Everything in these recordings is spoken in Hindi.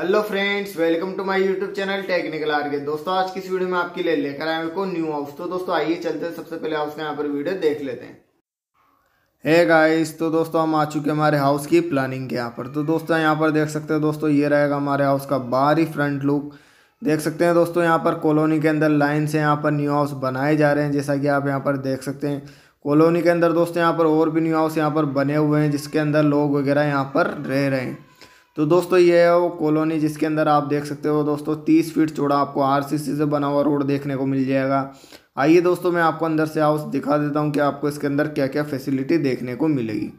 hello friends welcome to my YouTube channel technical R K दोस्तों आज की इस वीडियो में आपके लिए लेकर आए को न्यू हाउस तो दोस्तों आइए चलते हैं सबसे पहले हाउस का यहाँ पर वीडियो देख लेते हैं hey गाइस तो दोस्तों हम आ चुके हैं हमारे हाउस की प्लानिंग के यहाँ पर तो दोस्तों यहाँ पर देख सकते हैं दोस्तों ये रहेगा हमारे हाउस का बाहरी फ्रंट लुक देख सकते हैं दोस्तों यहाँ पर कॉलोनी के अंदर लाइन से यहाँ पर न्यू हाउस बनाए जा रहे हैं जैसा कि आप यहाँ पर देख सकते हैं कॉलोनी के अंदर दोस्तों यहाँ पर और भी न्यू हाउस यहाँ पर बने हुए हैं जिसके अंदर लोग वगैरह यहाँ पर रह रहे हैं तो दोस्तों ये है वो कॉलोनी जिसके अंदर आप देख सकते हो दोस्तों तीस फीट चौड़ा आपको आरसीसी से बना हुआ रोड देखने को मिल जाएगा आइए दोस्तों मैं आपको अंदर से हाउस दिखा देता हूँ कि आपको इसके अंदर क्या क्या फैसिलिटी देखने को मिलेगी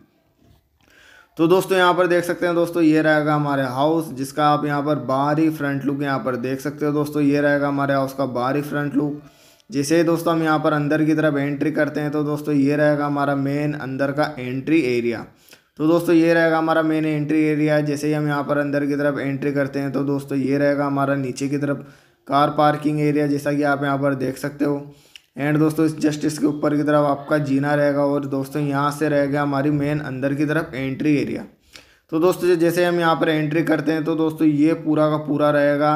तो दोस्तों यहाँ पर देख सकते हैं दोस्तों ये रहेगा हमारे हाउस जिसका आप यहाँ पर बाहरी फ्रंट लुक यहाँ पर देख सकते हो दोस्तों ये रहेगा हमारे हाउस का बाहरी फ्रंट लुक जैसे ही दोस्तों हम यहाँ पर अंदर की तरफ एंट्री करते हैं तो दोस्तों ये रहेगा हमारा मेन अंदर का एंट्री एरिया तो दोस्तों ये रहेगा हमारा मेन एंट्री एरिया जैसे ही हम यहाँ पर अंदर की तरफ एंट्री करते हैं तो दोस्तों ये रहेगा हमारा नीचे की तरफ कार पार्किंग एरिया जैसा कि आप यहाँ पर देख सकते हो एंड दोस्तों इस जस्ट इसके ऊपर की तरफ आपका जीना रहेगा और दोस्तों यहाँ से रहेगा हमारी मेन अंदर की तरफ एंट्री एरिया तो दोस्तों जैसे हम यहाँ पर एंट्री करते हैं तो दोस्तों ये पूरा का पूरा रहेगा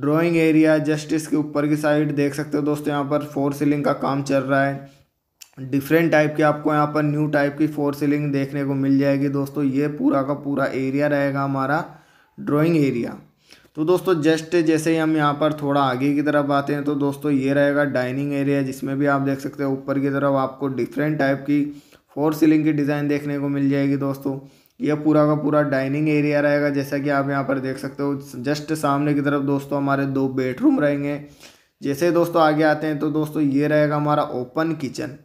ड्राइंग एरिया जस्ट इसके ऊपर की साइड देख सकते हो दोस्तों यहाँ पर फोर सीलिंग का काम चल रहा है डिफरेंट टाइप के आपको यहाँ पर न्यू टाइप की फोर सीलिंग देखने को मिल जाएगी दोस्तों ये पूरा का पूरा एरिया रहेगा हमारा ड्राइंग एरिया तो दोस्तों जस्ट जैसे ही हम यहाँ पर थोड़ा आगे की तरफ आते हैं तो दोस्तों ये रहेगा डाइनिंग एरिया जिसमें भी आप देख सकते हो ऊपर की तरफ आपको डिफरेंट टाइप की फोर सीलिंग की डिज़ाइन देखने को मिल जाएगी दोस्तों ये पूरा का पूरा डाइनिंग एरिया रहेगा जैसा कि आप यहाँ पर देख सकते हो जस्ट सामने की तरफ दोस्तों हमारे दो बेडरूम रहेंगे जैसे दोस्तों आगे आते हैं तो दोस्तों ये रहेगा हमारा ओपन किचन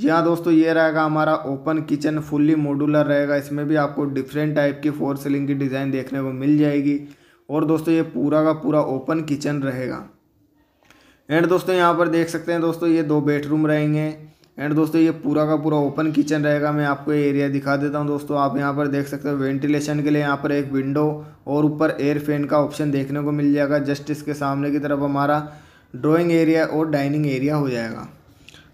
जी हाँ दोस्तों ये रहेगा हमारा ओपन किचन फुल्ली मॉड्यूलर रहेगा इसमें भी आपको डिफरेंट टाइप की फोर सीलिंग की डिज़ाइन देखने को मिल जाएगी और दोस्तों ये पूरा का पूरा ओपन किचन रहेगा एंड दोस्तों यहाँ पर देख सकते हैं दोस्तों ये दो बेडरूम रहेंगे एंड दोस्तों ये पूरा का पूरा ओपन किचन रहेगा मैं आपको ये एरिया दिखा देता हूँ दोस्तों आप यहाँ पर देख सकते हो वेंटिलेशन के लिए यहाँ पर एक विंडो और ऊपर एयर फैन का ऑप्शन देखने को मिल जाएगा जस्ट इसके सामने की तरफ हमारा ड्राइंग एरिया और डाइनिंग एरिया हो जाएगा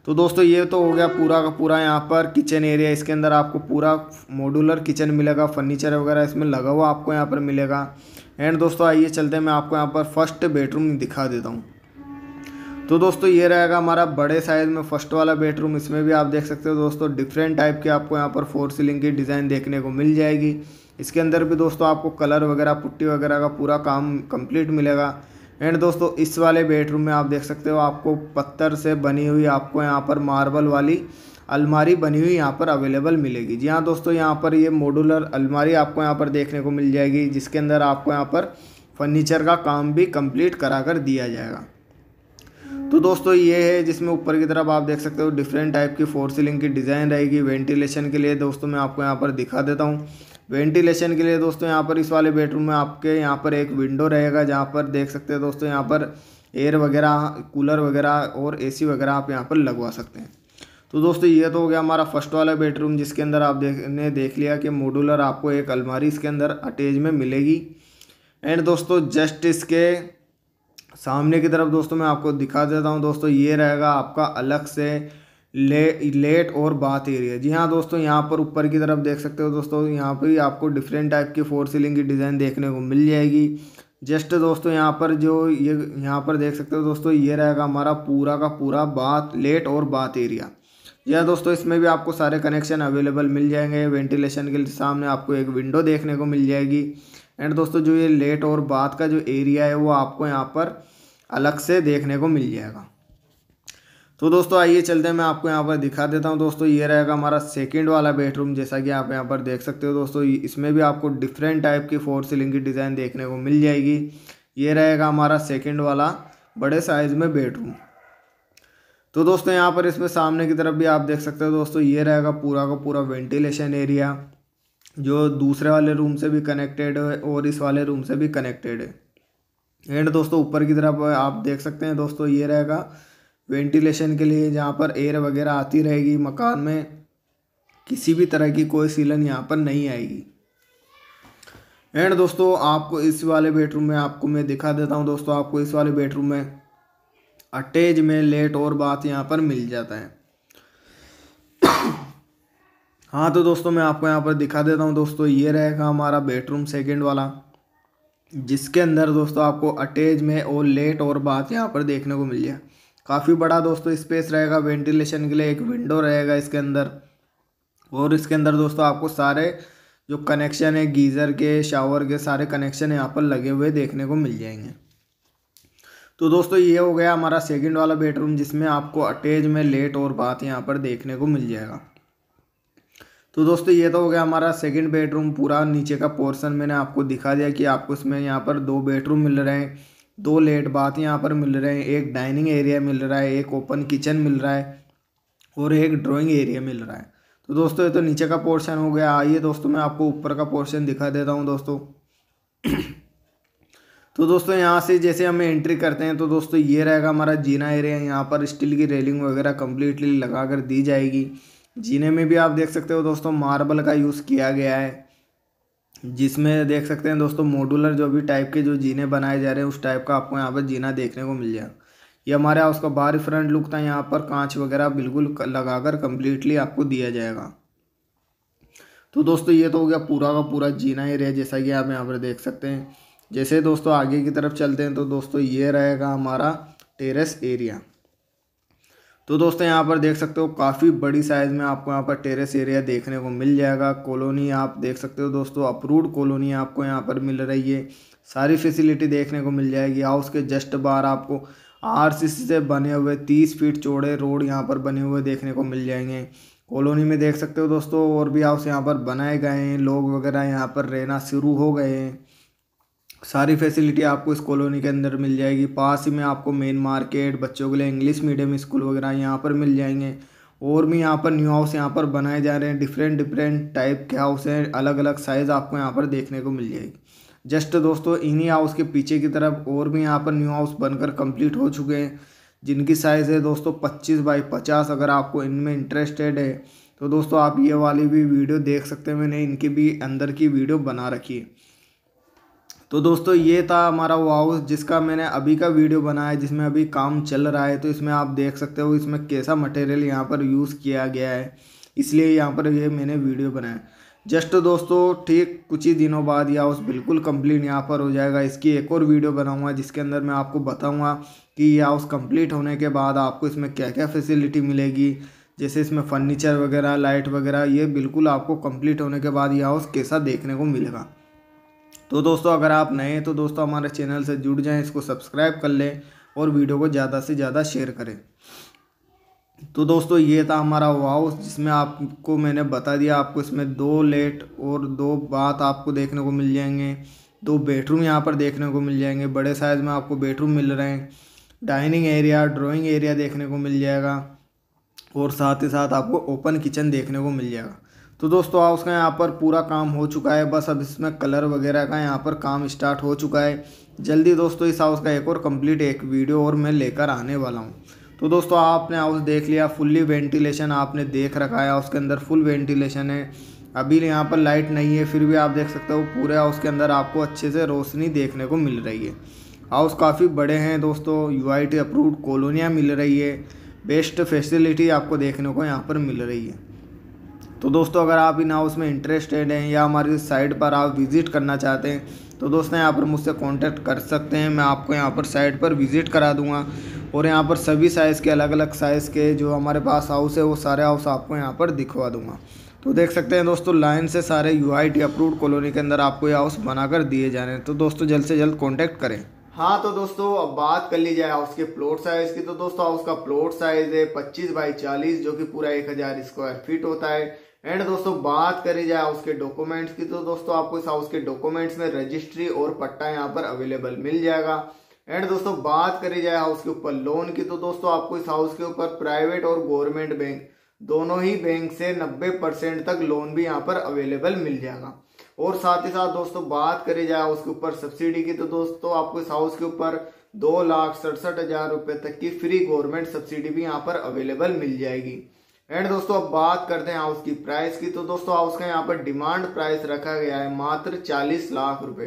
तो दोस्तों ये तो हो गया पूरा का पूरा यहाँ पर किचन एरिया इसके अंदर आपको पूरा मॉड्यूलर किचन मिलेगा फर्नीचर वगैरह इसमें लगा हुआ आपको यहाँ पर मिलेगा एंड दोस्तों आइए चलते हैं मैं आपको यहाँ पर फर्स्ट बेडरूम दिखा देता हूँ तो दोस्तों ये रहेगा हमारा बड़े साइज़ में फर्स्ट वाला बेडरूम इसमें भी आप देख सकते हो दोस्तों डिफरेंट टाइप के आपको यहाँ पर फोर सीलिंग की डिज़ाइन देखने को मिल जाएगी इसके अंदर भी दोस्तों आपको कलर वगैरह पुट्टी वगैरह का पूरा काम कम्प्लीट मिलेगा एंड दोस्तों इस वाले बेडरूम में आप देख सकते हो आपको पत्थर से बनी हुई आपको यहाँ पर मार्बल वाली अलमारी बनी हुई यहाँ पर अवेलेबल मिलेगी जी हाँ दोस्तों यहाँ पर ये मॉडुलर अलमारी आपको यहाँ पर देखने को मिल जाएगी जिसके अंदर आपको यहाँ पर फर्नीचर का काम भी कंप्लीट करा कर दिया जाएगा तो दोस्तों ये है जिसमें ऊपर की तरफ आप देख सकते हो डिफरेंट टाइप की फोर सीलिंग की डिज़ाइन रहेगी वेंटिलेशन के लिए दोस्तों मैं आपको यहाँ पर दिखा देता हूँ वेंटिलेशन के लिए दोस्तों यहाँ पर इस वाले बेडरूम में आपके यहाँ पर एक विंडो रहेगा जहाँ पर देख सकते हैं दोस्तों यहाँ पर एयर वगैरह कूलर वगैरह और एसी वगैरह आप यहाँ पर लगवा सकते हैं तो दोस्तों ये तो हो गया हमारा फर्स्ट वाला बेडरूम जिसके अंदर आप देख ने देख लिया कि मॉडुलर आपको एक अलमारी इसके अंदर अटैच में मिलेगी एंड दोस्तों जस्ट इसके सामने की तरफ दोस्तों मैं आपको दिखा देता हूँ दोस्तों ये रहेगा आपका अलग से ले लेट और बाथ एरिया जी हाँ दोस्तों यहाँ पर ऊपर की तरफ देख सकते हो दोस्तों यहाँ पर भी आपको डिफरेंट टाइप की फोर सीलिंग की डिज़ाइन देखने को मिल जाएगी जस्ट दोस्तों यहाँ पर जो ये यह, यहाँ पर देख सकते हो दोस्तों ये रहेगा हमारा पूरा का पूरा बाथ लेट और बाथ एरिया यह दोस्तों इसमें भी आपको सारे कनेक्शन अवेलेबल मिल जाएंगे वेंटिलेशन के सामने आपको एक विंडो देखने को मिल जाएगी एंड दोस्तों जो ये लेट और बाथ का जो एरिया है वो आपको यहाँ पर अलग से देखने को मिल जाएगा तो दोस्तों आइए चलते हैं मैं आपको यहाँ पर दिखा देता हूँ दोस्तों ये रहेगा हमारा सेकंड वाला बेडरूम जैसा कि आप यहाँ पर देख सकते हो दोस्तों इसमें भी आपको डिफरेंट टाइप की फोर सीलिंग की डिज़ाइन देखने को मिल जाएगी ये रहेगा हमारा सेकंड वाला बड़े साइज़ में बेडरूम तो दोस्तों यहाँ पर इसमें सामने की तरफ भी आप देख सकते हो दोस्तों ये रहेगा पूरा का पूरा वेंटिलेशन एरिया जो दूसरे वाले रूम से भी कनेक्टेड है और इस वाले रूम से भी कनेक्टेड है एंड दोस्तों ऊपर की तरफ आप देख सकते हैं दोस्तों ये रहेगा वेंटिलेशन के लिए जहाँ पर एयर वगैरह आती रहेगी मकान में किसी भी तरह की कोई सीलन यहाँ पर नहीं आएगी एंड दोस्तों आपको इस वाले बेडरूम में आपको मैं दिखा देता हूँ दोस्तों आपको इस वाले बेडरूम में अटैच में लेट और बात यहाँ पर मिल जाता है हाँ तो दोस्तों मैं आपको यहाँ पर दिखा देता हूँ दोस्तों ये रहेगा हमारा बेडरूम सेकेंड वाला जिसके अंदर दोस्तों आपको अटैच में और लेट और बात यहाँ पर देखने को मिल जाए काफ़ी बड़ा दोस्तों स्पेस रहेगा वेंटिलेशन के लिए एक विंडो रहेगा इसके अंदर और इसके अंदर दोस्तों आपको सारे जो कनेक्शन है गीज़र के शावर के सारे कनेक्शन यहाँ पर लगे हुए देखने को मिल जाएंगे तो दोस्तों ये हो गया हमारा सेकंड वाला बेडरूम जिसमें आपको अटैच में लेट और बात यहाँ पर देखने को मिल जाएगा तो दोस्तों ये तो हो गया हमारा सेकंड बेडरूम पूरा नीचे का पोर्शन मैंने आपको दिखा दिया कि आपको इसमें यहाँ पर दो बेडरूम मिल रहे हैं दो लेट बाथ यहाँ पर मिल रहे हैं एक डाइनिंग एरिया मिल रहा है एक ओपन किचन मिल रहा है और एक ड्राइंग एरिया मिल रहा है तो दोस्तों ये तो नीचे का पोर्शन हो गया आइए दोस्तों मैं आपको ऊपर का पोर्शन दिखा देता हूँ दोस्तों तो दोस्तों यहाँ से जैसे हम एंट्री करते हैं तो दोस्तों ये रहेगा हमारा जीना एरिया यहाँ पर स्टील की रेलिंग वगैरह कम्प्लीटली लगा कर दी जाएगी जीने में भी आप देख सकते हो दोस्तों मार्बल का यूज़ किया गया है जिसमें देख सकते हैं दोस्तों मॉडुलर जो भी टाइप के जो जीने बनाए जा रहे हैं उस टाइप का आपको यहाँ पर जीना देखने को मिल जाएगा ये हमारे यहाँ उसका बाहर फ्रंट लुक था यहाँ पर कांच वगैरह बिल्कुल लगाकर कम्प्लीटली आपको दिया जाएगा तो दोस्तों ये तो हो गया पूरा का पूरा जीना ही रहे जैसा कि आप यहाँ पर देख सकते हैं जैसे दोस्तों आगे की तरफ चलते हैं तो दोस्तों ये रहेगा हमारा टेरेस एरिया तो दोस्तों यहाँ पर देख सकते हो काफ़ी बड़ी साइज़ में आपको यहाँ पर टेरेस एरिया देखने को मिल जाएगा कॉलोनी आप देख सकते हो दोस्तों अप्रूव्ड कॉलोनी आपको यहाँ पर मिल रही है सारी फैसिलिटी देखने को मिल जाएगी हाउस के जस्ट बाहर आपको आरसीसी से बने हुए तीस फीट चौड़े रोड यहाँ पर बने हुए देखने को मिल जाएंगे कॉलोनी में देख सकते हो दोस्तों और भी हाउस यहाँ पर बनाए गए हैं लोग वगैरह यहाँ पर रहना शुरू हो गए हैं सारी फैसिलिटी आपको इस कॉलोनी के अंदर मिल जाएगी पास ही में आपको मेन मार्केट बच्चों के लिए इंग्लिश मीडियम स्कूल वगैरह यहाँ पर मिल जाएंगे और भी यहाँ पर न्यू हाउस यहाँ पर बनाए जा रहे हैं डिफरेंट डिफरेंट टाइप के हाउस हैं अलग अलग साइज़ आपको यहाँ पर देखने को मिल जाएगी जस्ट दोस्तों इन्हीं हाउस के पीछे की तरफ और भी यहाँ पर न्यू हाउस बनकर कंप्लीट हो चुके हैं जिनकी साइज़ है दोस्तों पच्चीस बाई पचास अगर आपको इनमें इंटरेस्टेड है तो दोस्तों आप ये वाली भी वीडियो देख सकते हैं मैंने इनकी भी अंदर की वीडियो बना रखी है तो दोस्तों ये था हमारा वो हाउस जिसका मैंने अभी का वीडियो बनाया है जिसमें अभी काम चल रहा है तो इसमें आप देख सकते हो इसमें कैसा मटेरियल यहाँ पर यूज़ किया गया है इसलिए यहाँ पर ये मैंने वीडियो बनाया जस्ट दोस्तों ठीक कुछ ही दिनों बाद यह हाउस बिल्कुल कम्प्लीट यहाँ पर हो जाएगा इसकी एक और वीडियो बनाऊँगा जिसके अंदर मैं आपको बताऊँगा कि यह हाउस कम्प्लीट होने के बाद आपको इसमें क्या क्या फैसिलिटी मिलेगी जैसे इसमें फर्नीचर वगैरह लाइट वगैरह ये बिल्कुल आपको कंप्लीट होने के बाद यह हाउस कैसा देखने को मिलेगा तो दोस्तों अगर आप नए हैं तो दोस्तों हमारे चैनल से जुड़ जाएं इसको सब्सक्राइब कर लें और वीडियो को ज़्यादा से ज़्यादा शेयर करें तो दोस्तों ये था हमारा वाव जिसमें आपको मैंने बता दिया आपको इसमें दो लेट और दो बात आपको देखने को मिल जाएंगे दो बेडरूम यहाँ पर देखने को मिल जाएंगे बड़े साइज़ में आपको बेडरूम मिल रहे हैं डाइनिंग एरिया ड्राइंग एरिया देखने को मिल जाएगा और साथ ही साथ आपको ओपन किचन देखने को मिल जाएगा तो दोस्तों हाउस का यहाँ पर पूरा काम हो चुका है बस अब इसमें कलर वगैरह का यहाँ पर काम स्टार्ट हो चुका है जल्दी दोस्तों इस हाउस का एक और कंप्लीट एक वीडियो और मैं लेकर आने वाला हूँ तो दोस्तों आपने हाउस देख लिया फुल्ली वेंटिलेशन आपने देख रखा है उसके अंदर फुल वेंटिलेशन है अभी यहाँ पर लाइट नहीं है फिर भी आप देख सकते हो पूरे हाउस के अंदर आपको अच्छे से रोशनी देखने को मिल रही है हाउस काफ़ी बड़े हैं दोस्तों यू आई अप्रूव्ड कॉलोनियाँ मिल रही है बेस्ट फैसिलिटी आपको देखने को यहाँ पर मिल रही है तो दोस्तों अगर आप इन हाउस में इंटरेस्टेड हैं या हमारी साइट पर आप विज़िट करना चाहते हैं तो दोस्तों यहाँ पर मुझसे कांटेक्ट कर सकते हैं मैं आपको यहाँ पर साइट पर विज़िट करा दूँगा और यहाँ पर सभी साइज़ के अलग अलग साइज़ के जो हमारे पास हाउस है वो सारे हाउस आपको यहाँ पर दिखवा दूँगा तो देख सकते हैं दोस्तों लाइन से सारे U I T approved colony के अंदर आपको ये हाउस बनाकर दिए जा रहे हैं तो दोस्तों जल्द से जल्द कॉन्टैक्ट करें हाँ तो दोस्तों अब बात कर ली जाए हाउस के प्लॉट साइज की तो दोस्तों हाउस का प्लॉट साइज है 25 बाई 40 जो कि पूरा 1000 स्क्वायर फीट होता है एंड दोस्तों बात करी जाए उसके डॉक्यूमेंट्स की तो दोस्तों आपको इस हाउस के डॉक्यूमेंट्स में रजिस्ट्री और पट्टा यहाँ पर अवेलेबल मिल जाएगा एंड दोस्तों बात करी जाए हाउस के ऊपर लोन की तो दोस्तों आपको इस हाउस के ऊपर प्राइवेट और गवर्नमेंट बैंक दोनों ही बैंक से 90 परसेंट तक लोन भी यहाँ पर अवेलेबल मिल जाएगा और साथ ही साथ दोस्तों बात करी जाए उसके ऊपर सब्सिडी की तो दोस्तों आपको इस हाउस के ऊपर दो लाख सड़सठ हजार रुपए तक की फ्री गवर्नमेंट सब्सिडी भी यहाँ पर अवेलेबल मिल जाएगी एंड दोस्तों अब बात करते हैं हाउस की प्राइस की तो दोस्तों हाउस का यहाँ पर डिमांड प्राइस रखा गया है मात्र चालीस लाख रुपए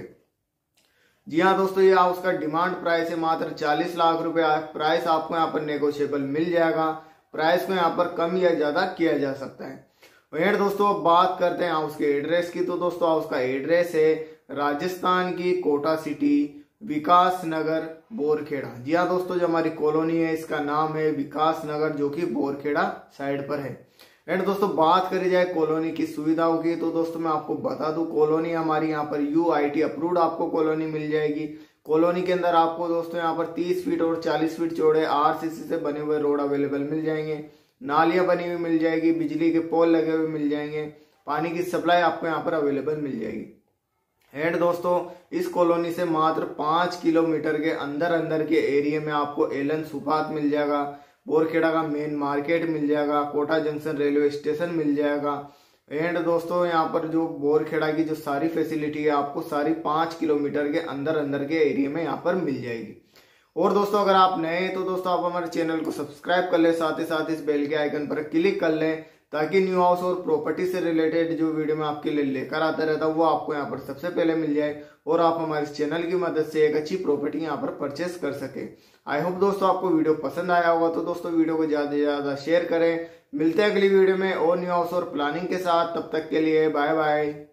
जी हाँ दोस्तों ये हाउस का डिमांड प्राइस है मात्र चालीस लाख रुपए प्राइस आपको यहाँ पर नेगोशिएबल मिल जाएगा प्राइस को यहाँ पर कम या ज्यादा किया जा सकता है एंड दोस्तों अब बात करते हैं हाउस के एड्रेस की तो दोस्तों हाउस का एड्रेस है राजस्थान की कोटा सिटी विकास नगर बोरखेड़ा जी हाँ दोस्तों जो हमारी कॉलोनी है इसका नाम है विकास नगर जो कि बोरखेड़ा साइड पर है एंड दोस्तों बात करी जाए कॉलोनी की सुविधाओं की तो दोस्तों मैं आपको बता दूं कॉलोनी हमारी यहाँ पर यू आई टी अप्रूव्ड आपको कॉलोनी मिल जाएगी कॉलोनी के अंदर आपको दोस्तों यहाँ पर 30 फीट और 40 फीट चौड़े आरसीसी से बने हुए रोड अवेलेबल मिल जाएंगे नालियां बनी हुई मिल जाएगी बिजली के पोल लगे हुए मिल जाएंगे पानी की सप्लाई आपको यहाँ पर अवेलेबल मिल जाएगी एंड दोस्तों इस कॉलोनी से मात्र पाँच किलोमीटर के अंदर अंदर के एरिया में आपको एलन सुपात मिल जाएगा बोरखेड़ा का मेन मार्केट मिल जाएगा कोटा जंक्शन रेलवे स्टेशन मिल जाएगा एंड दोस्तों यहाँ पर जो बोरखेड़ा की जो सारी फैसिलिटी है आपको सारी पाँच किलोमीटर के अंदर अंदर के एरिया में यहाँ पर मिल जाएगी और दोस्तों अगर आप नए हैं तो दोस्तों आप हमारे चैनल को सब्सक्राइब कर लें साथ ही साथ इस बेल के आइकन पर क्लिक कर लें ताकि न्यू हाउस और प्रॉपर्टी से रिलेटेड जो वीडियो मैं आपके लिए लेकर आता रहता वो आपको यहाँ पर सबसे पहले मिल जाए और आप हमारे चैनल की मदद से एक अच्छी प्रॉपर्टी यहाँ पर परचेस कर सके आई होप दोस्तों आपको वीडियो पसंद आया होगा तो दोस्तों वीडियो को ज्यादा से ज्यादा शेयर करें मिलते हैं अगली वीडियो में और न्यू हाउस और प्लानिंग के साथ तब तक के लिए बाय बाय